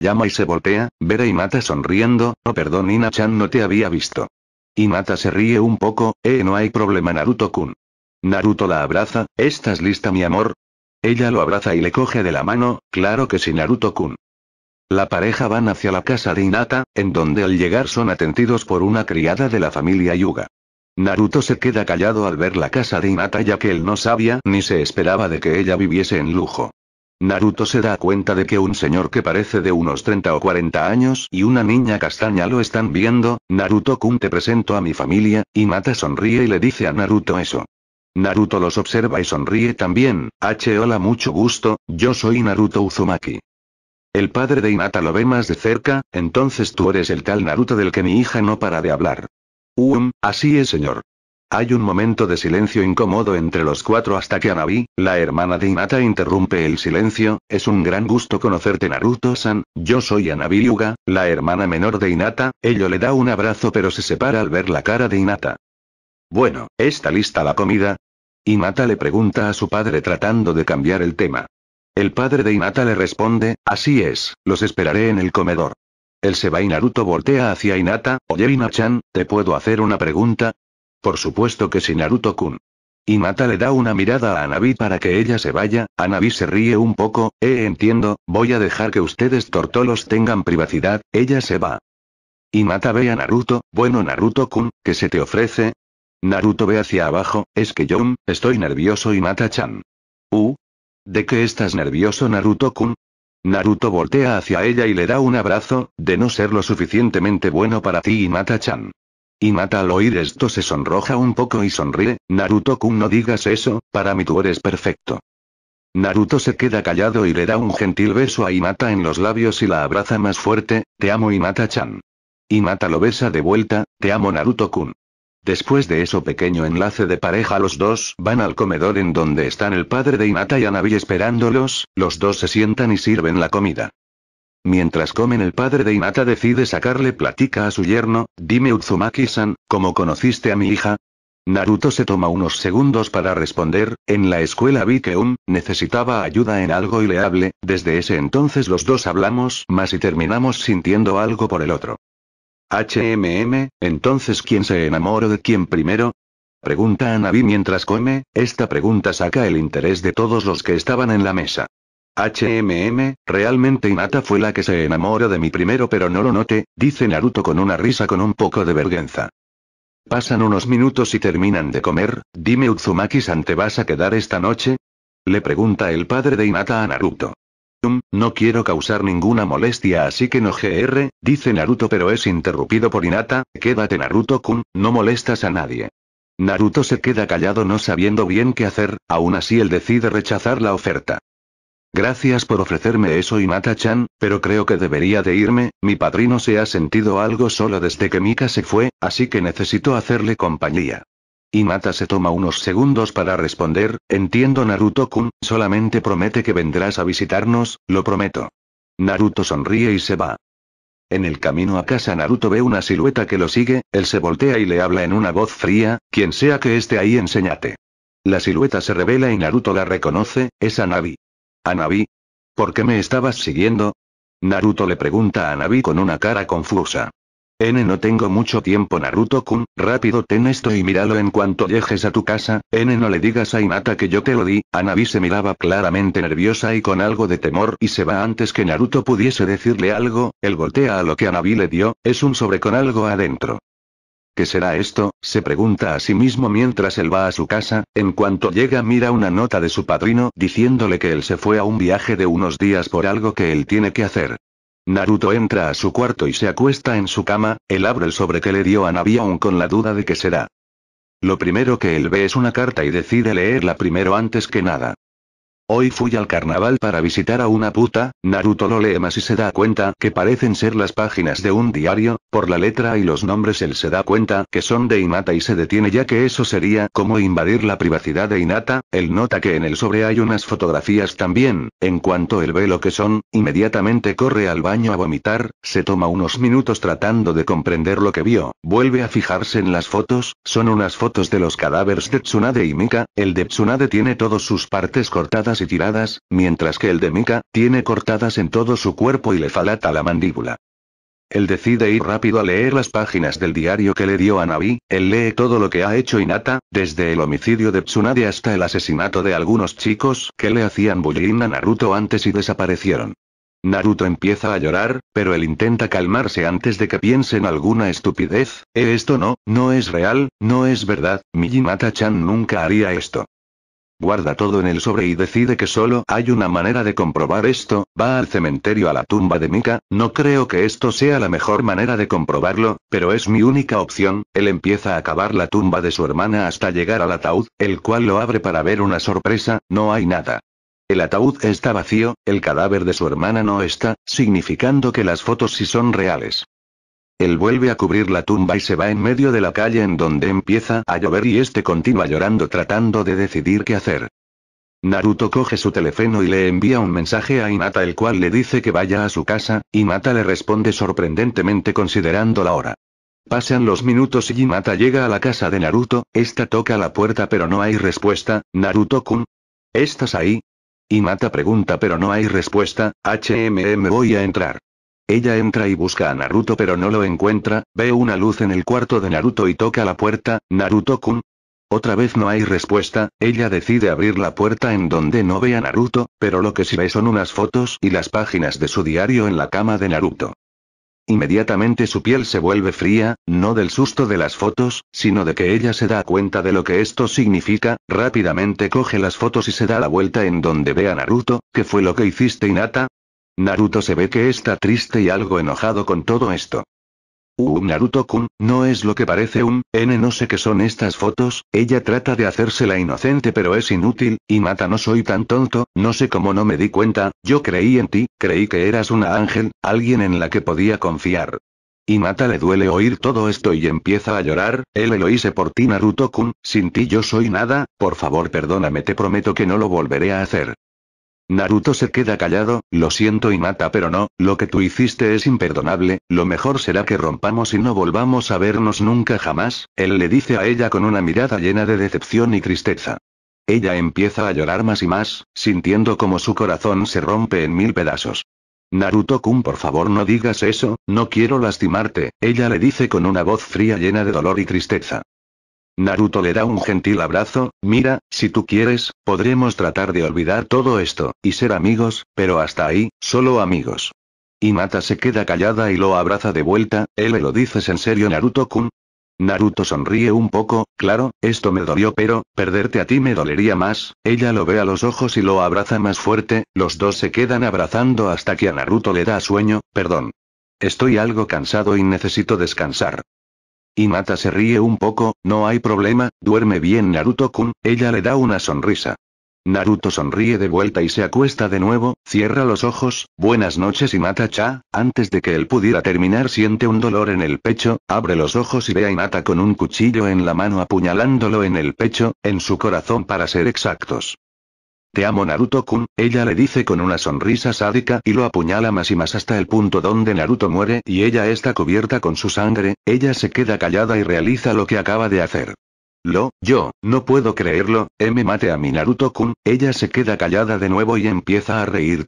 llama y se voltea, Vera y Mata sonriendo, oh perdón Ina-chan no te había visto. Mata se ríe un poco, eh no hay problema Naruto-kun. Naruto la abraza, ¿estás lista mi amor? Ella lo abraza y le coge de la mano, claro que sí Naruto-kun. La pareja van hacia la casa de Inata, en donde al llegar son atendidos por una criada de la familia Yuga. Naruto se queda callado al ver la casa de Inata ya que él no sabía ni se esperaba de que ella viviese en lujo. Naruto se da cuenta de que un señor que parece de unos 30 o 40 años y una niña castaña lo están viendo, Naruto-kun te presento a mi familia, y sonríe y le dice a Naruto eso. Naruto los observa y sonríe también, H. Hola mucho gusto, yo soy Naruto Uzumaki. El padre de Hinata lo ve más de cerca, entonces tú eres el tal Naruto del que mi hija no para de hablar. Um, así es señor. Hay un momento de silencio incómodo entre los cuatro hasta que Anabi, la hermana de Inata, interrumpe el silencio. Es un gran gusto conocerte, Naruto-san. Yo soy Anabi Yuga, la hermana menor de Inata. Ello le da un abrazo, pero se separa al ver la cara de Inata. Bueno, ¿está lista la comida? Inata le pregunta a su padre tratando de cambiar el tema. El padre de Inata le responde: Así es, los esperaré en el comedor. El va y Naruto voltea hacia Inata. oye Inachan, ¿te puedo hacer una pregunta? Por supuesto que si Naruto-kun. Y Mata le da una mirada a Anabi para que ella se vaya, Anabi se ríe un poco, eh entiendo, voy a dejar que ustedes tortolos tengan privacidad, ella se va. Y Mata ve a Naruto, bueno Naruto-kun, ¿qué se te ofrece? Naruto ve hacia abajo, es que yo, mm, estoy nervioso y Mata-chan. Uh. ¿De qué estás nervioso Naruto-kun? Naruto voltea hacia ella y le da un abrazo, de no ser lo suficientemente bueno para ti y Mata-chan. Mata al oír esto se sonroja un poco y sonríe, Naruto-kun no digas eso, para mí tú eres perfecto. Naruto se queda callado y le da un gentil beso a Hinata en los labios y la abraza más fuerte, te amo Hinata-chan. Hinata lo besa de vuelta, te amo Naruto-kun. Después de eso pequeño enlace de pareja los dos van al comedor en donde están el padre de Hinata y Anabi esperándolos, los dos se sientan y sirven la comida. Mientras comen el padre de Inata decide sacarle platica a su yerno, dime Uzumaki-san, ¿cómo conociste a mi hija? Naruto se toma unos segundos para responder, en la escuela vi que un, necesitaba ayuda en algo y le hable, desde ese entonces los dos hablamos más y terminamos sintiendo algo por el otro. HMM, entonces ¿quién se enamoró de quién primero? Pregunta a Navi mientras come, esta pregunta saca el interés de todos los que estaban en la mesa. HMM, realmente Inata fue la que se enamoró de mi primero pero no lo note, dice Naruto con una risa con un poco de vergüenza. Pasan unos minutos y terminan de comer, dime Uzumaki-san ¿te vas a quedar esta noche? Le pregunta el padre de Inata a Naruto. Um, no quiero causar ninguna molestia así que no GR, dice Naruto pero es interrumpido por Inata. quédate Naruto-kun, no molestas a nadie. Naruto se queda callado no sabiendo bien qué hacer, aún así él decide rechazar la oferta. Gracias por ofrecerme eso Mata chan pero creo que debería de irme, mi padrino se ha sentido algo solo desde que Mika se fue, así que necesito hacerle compañía. Imata se toma unos segundos para responder, entiendo Naruto-kun, solamente promete que vendrás a visitarnos, lo prometo. Naruto sonríe y se va. En el camino a casa Naruto ve una silueta que lo sigue, él se voltea y le habla en una voz fría, quien sea que esté ahí enséñate. La silueta se revela y Naruto la reconoce, es Anabi. Navi. ¿Anabi? ¿Por qué me estabas siguiendo? Naruto le pregunta a Anabi con una cara confusa. N no tengo mucho tiempo Naruto-kun, rápido ten esto y míralo en cuanto llegues a tu casa, N no le digas a Inata que yo te lo di, Anabi se miraba claramente nerviosa y con algo de temor y se va antes que Naruto pudiese decirle algo, él voltea a lo que Anabi le dio, es un sobre con algo adentro. ¿Qué será esto? se pregunta a sí mismo mientras él va a su casa, en cuanto llega mira una nota de su padrino diciéndole que él se fue a un viaje de unos días por algo que él tiene que hacer. Naruto entra a su cuarto y se acuesta en su cama, él abre el sobre que le dio a Nabi aún con la duda de qué será. Lo primero que él ve es una carta y decide leerla primero antes que nada. Hoy fui al carnaval para visitar a una puta, Naruto lo lee más y se da cuenta que parecen ser las páginas de un diario, por la letra y los nombres él se da cuenta que son de Inata y se detiene ya que eso sería como invadir la privacidad de Inata, él nota que en el sobre hay unas fotografías también, en cuanto él ve lo que son, inmediatamente corre al baño a vomitar, se toma unos minutos tratando de comprender lo que vio, vuelve a fijarse en las fotos, son unas fotos de los cadáveres de Tsunade y Mika, el de Tsunade tiene todas sus partes cortadas y tiradas, mientras que el de Mika, tiene cortadas en todo su cuerpo y le falata la mandíbula. Él decide ir rápido a leer las páginas del diario que le dio a Navi, él lee todo lo que ha hecho Inata, desde el homicidio de Tsunade hasta el asesinato de algunos chicos que le hacían bullying a Naruto antes y desaparecieron. Naruto empieza a llorar, pero él intenta calmarse antes de que piensen alguna estupidez, eh, esto no, no es real, no es verdad, mi chan nunca haría esto. Guarda todo en el sobre y decide que solo hay una manera de comprobar esto, va al cementerio a la tumba de Mika, no creo que esto sea la mejor manera de comprobarlo, pero es mi única opción, él empieza a cavar la tumba de su hermana hasta llegar al ataúd, el cual lo abre para ver una sorpresa, no hay nada. El ataúd está vacío, el cadáver de su hermana no está, significando que las fotos sí son reales. Él vuelve a cubrir la tumba y se va en medio de la calle en donde empieza a llover y este continúa llorando tratando de decidir qué hacer. Naruto coge su teléfono y le envía un mensaje a Hinata el cual le dice que vaya a su casa, Hinata le responde sorprendentemente considerando la hora. Pasan los minutos y Hinata llega a la casa de Naruto, esta toca la puerta pero no hay respuesta, Naruto-kun. ¿Estás ahí? Hinata pregunta pero no hay respuesta, HMM voy a entrar. Ella entra y busca a Naruto pero no lo encuentra, ve una luz en el cuarto de Naruto y toca la puerta, Naruto-kun. Otra vez no hay respuesta, ella decide abrir la puerta en donde no ve a Naruto, pero lo que sí ve son unas fotos y las páginas de su diario en la cama de Naruto. Inmediatamente su piel se vuelve fría, no del susto de las fotos, sino de que ella se da cuenta de lo que esto significa, rápidamente coge las fotos y se da la vuelta en donde ve a Naruto, ¿qué fue lo que hiciste Inata? Naruto se ve que está triste y algo enojado con todo esto. Uh, Naruto-kun, no es lo que parece un, n no sé qué son estas fotos, ella trata de hacerse inocente pero es inútil, y mata no soy tan tonto, no sé cómo no me di cuenta, yo creí en ti, creí que eras una ángel, alguien en la que podía confiar. Y Mata le duele oír todo esto y empieza a llorar, él lo hice por ti Naruto-kun, sin ti yo soy nada, por favor perdóname te prometo que no lo volveré a hacer. Naruto se queda callado, lo siento y mata, pero no, lo que tú hiciste es imperdonable, lo mejor será que rompamos y no volvamos a vernos nunca jamás, él le dice a ella con una mirada llena de decepción y tristeza. Ella empieza a llorar más y más, sintiendo como su corazón se rompe en mil pedazos. Naruto-kun por favor no digas eso, no quiero lastimarte, ella le dice con una voz fría llena de dolor y tristeza. Naruto le da un gentil abrazo, mira, si tú quieres, podremos tratar de olvidar todo esto, y ser amigos, pero hasta ahí, solo amigos. Y Mata se queda callada y lo abraza de vuelta, él lo dices en serio Naruto-kun. Naruto sonríe un poco, claro, esto me dolió pero, perderte a ti me dolería más, ella lo ve a los ojos y lo abraza más fuerte, los dos se quedan abrazando hasta que a Naruto le da sueño, perdón. Estoy algo cansado y necesito descansar. Y Mata se ríe un poco, no hay problema, duerme bien Naruto-kun, ella le da una sonrisa. Naruto sonríe de vuelta y se acuesta de nuevo, cierra los ojos, buenas noches y Mata-cha, antes de que él pudiera terminar siente un dolor en el pecho, abre los ojos y ve a Hinata con un cuchillo en la mano apuñalándolo en el pecho, en su corazón para ser exactos. Te amo Naruto-kun, ella le dice con una sonrisa sádica y lo apuñala más y más hasta el punto donde Naruto muere y ella está cubierta con su sangre, ella se queda callada y realiza lo que acaba de hacer. Lo, yo, no puedo creerlo, M mate a mi Naruto-kun, ella se queda callada de nuevo y empieza a reír,